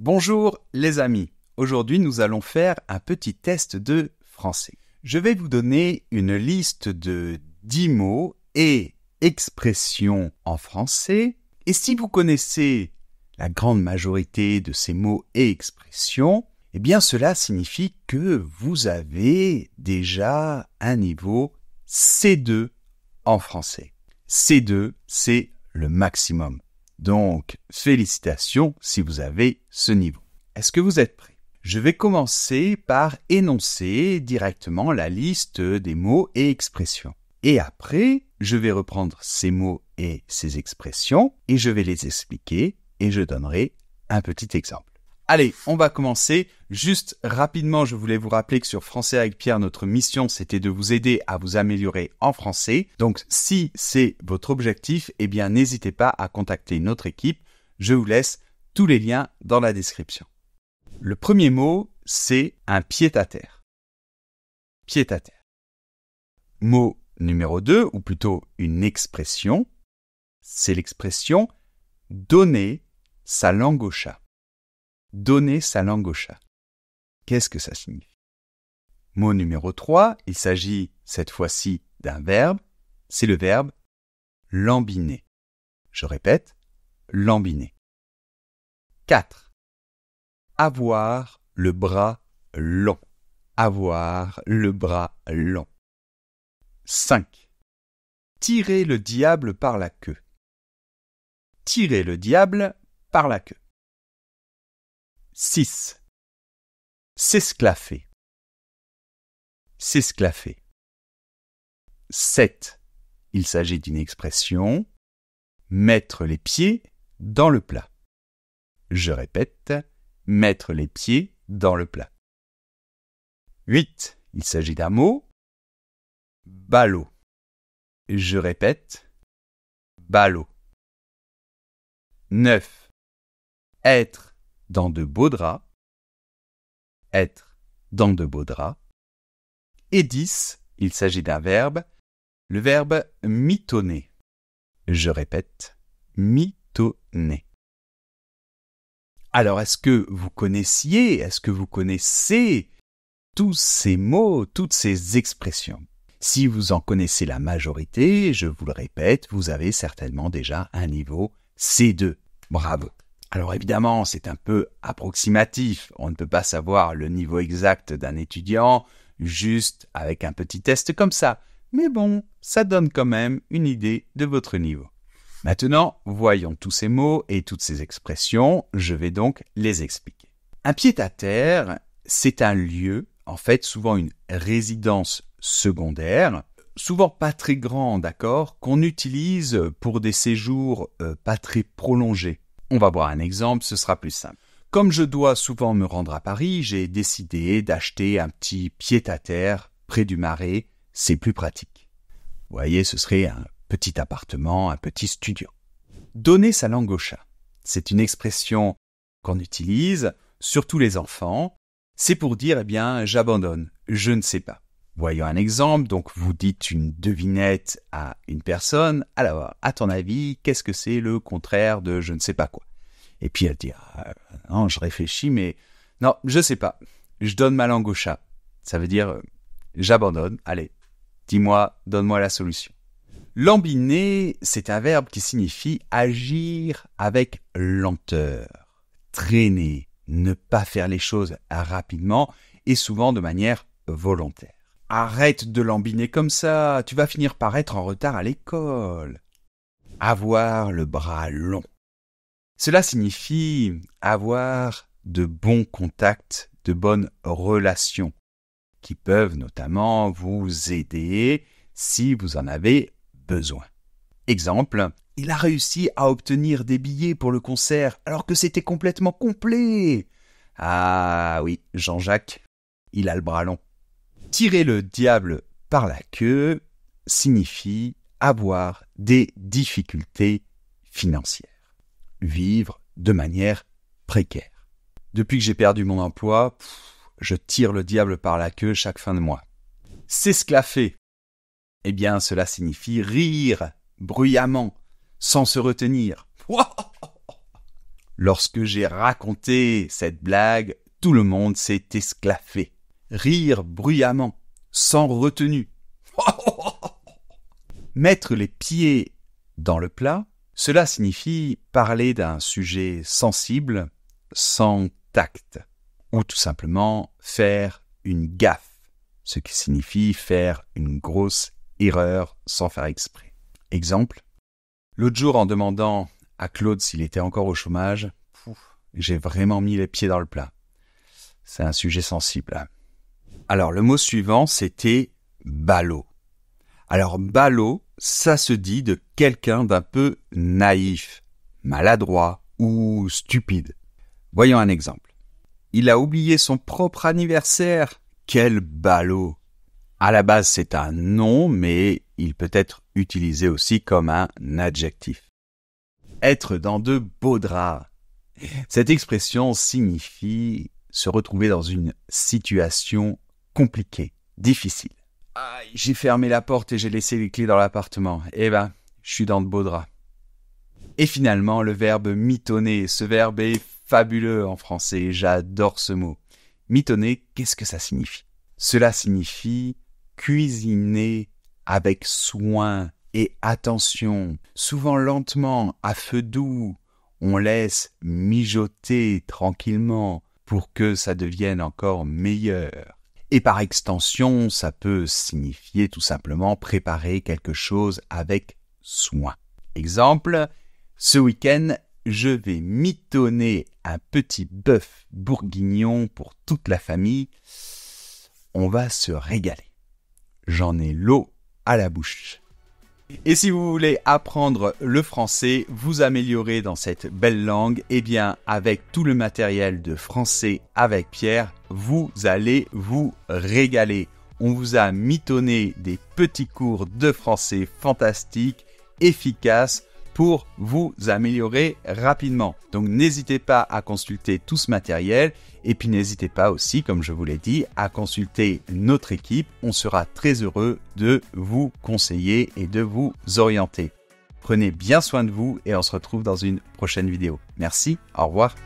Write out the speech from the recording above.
Bonjour les amis, aujourd'hui nous allons faire un petit test de français. Je vais vous donner une liste de 10 mots et expressions en français et si vous connaissez la grande majorité de ces mots et expressions, eh bien cela signifie que vous avez déjà un niveau C2 en français. C2, c'est le maximum. Donc, félicitations si vous avez ce niveau. Est-ce que vous êtes prêt Je vais commencer par énoncer directement la liste des mots et expressions. Et après, je vais reprendre ces mots et ces expressions et je vais les expliquer et je donnerai un petit exemple. Allez, on va commencer Juste rapidement, je voulais vous rappeler que sur Français avec Pierre, notre mission, c'était de vous aider à vous améliorer en français. Donc, si c'est votre objectif, eh bien, n'hésitez pas à contacter notre équipe. Je vous laisse tous les liens dans la description. Le premier mot, c'est un pied-à-terre. Pied-à-terre. Mot numéro 2, ou plutôt une expression, c'est l'expression donner sa langue au chat. Donner sa langue au chat. Qu'est-ce que ça signifie Mot numéro 3, il s'agit cette fois-ci d'un verbe, c'est le verbe lambiner. Je répète, lambiner. 4. Avoir le bras long. Avoir le bras long. 5. Tirer le diable par la queue. Tirer le diable par la queue. 6. S'esclaffer. S'esclaffer. 7. Il s'agit d'une expression mettre les pieds dans le plat. Je répète, mettre les pieds dans le plat. 8. Il s'agit d'un mot ballot. Je répète, ballot. 9. Être dans de beaux draps être dans de beaux draps. Et 10, il s'agit d'un verbe, le verbe mitonner. Je répète, mitonner. Alors, est-ce que vous connaissiez, est-ce que vous connaissez tous ces mots, toutes ces expressions Si vous en connaissez la majorité, je vous le répète, vous avez certainement déjà un niveau C2. Bravo alors évidemment, c'est un peu approximatif, on ne peut pas savoir le niveau exact d'un étudiant juste avec un petit test comme ça, mais bon, ça donne quand même une idée de votre niveau. Maintenant, voyons tous ces mots et toutes ces expressions, je vais donc les expliquer. Un pied-à-terre, c'est un lieu, en fait souvent une résidence secondaire, souvent pas très grand, d'accord, qu'on utilise pour des séjours euh, pas très prolongés. On va voir un exemple, ce sera plus simple. Comme je dois souvent me rendre à Paris, j'ai décidé d'acheter un petit pied-à-terre près du marais, c'est plus pratique. Vous voyez, ce serait un petit appartement, un petit studio. Donner sa langue au chat, c'est une expression qu'on utilise, surtout les enfants, c'est pour dire, eh bien, j'abandonne, je ne sais pas. Voyons un exemple. Donc, vous dites une devinette à une personne. Alors, à ton avis, qu'est-ce que c'est le contraire de je ne sais pas quoi Et puis elle dit ah, non, je réfléchis, mais non, je sais pas. Je donne ma langue au chat. Ça veut dire euh, j'abandonne. Allez, dis-moi, donne-moi la solution. Lambiner, c'est un verbe qui signifie agir avec lenteur, traîner, ne pas faire les choses rapidement et souvent de manière volontaire. Arrête de lambiner comme ça, tu vas finir par être en retard à l'école. Avoir le bras long. Cela signifie avoir de bons contacts, de bonnes relations, qui peuvent notamment vous aider si vous en avez besoin. Exemple, il a réussi à obtenir des billets pour le concert alors que c'était complètement complet. Ah oui, Jean-Jacques, il a le bras long. Tirer le diable par la queue signifie avoir des difficultés financières, vivre de manière précaire. Depuis que j'ai perdu mon emploi, je tire le diable par la queue chaque fin de mois. S'esclaffer, eh bien cela signifie rire bruyamment, sans se retenir. Lorsque j'ai raconté cette blague, tout le monde s'est esclaffé rire bruyamment, sans retenue. Mettre les pieds dans le plat, cela signifie parler d'un sujet sensible sans tact, ou tout simplement faire une gaffe, ce qui signifie faire une grosse erreur sans faire exprès. Exemple, l'autre jour en demandant à Claude s'il était encore au chômage, j'ai vraiment mis les pieds dans le plat. C'est un sujet sensible. Alors le mot suivant, c'était ballot. Alors ballot, ça se dit de quelqu'un d'un peu naïf, maladroit ou stupide. Voyons un exemple. Il a oublié son propre anniversaire. Quel ballot À la base, c'est un nom, mais il peut être utilisé aussi comme un adjectif. Être dans de beaux draps. Cette expression signifie se retrouver dans une situation compliqué, difficile. j'ai fermé la porte et j'ai laissé les clés dans l'appartement. Eh ben, je suis dans de beaux draps. Et finalement, le verbe mitonner. Ce verbe est fabuleux en français. J'adore ce mot. Mitonner, qu'est-ce que ça signifie Cela signifie cuisiner avec soin et attention, souvent lentement, à feu doux. On laisse mijoter tranquillement pour que ça devienne encore meilleur. Et par extension, ça peut signifier tout simplement préparer quelque chose avec soin. Exemple, ce week-end, je vais mitonner un petit bœuf bourguignon pour toute la famille. On va se régaler. J'en ai l'eau à la bouche. Et si vous voulez apprendre le français, vous améliorer dans cette belle langue, eh bien avec tout le matériel de français avec Pierre, vous allez vous régaler. On vous a mitonné des petits cours de français fantastiques, efficaces pour vous améliorer rapidement. Donc n'hésitez pas à consulter tout ce matériel et puis n'hésitez pas aussi, comme je vous l'ai dit, à consulter notre équipe. On sera très heureux de vous conseiller et de vous orienter. Prenez bien soin de vous et on se retrouve dans une prochaine vidéo. Merci, au revoir.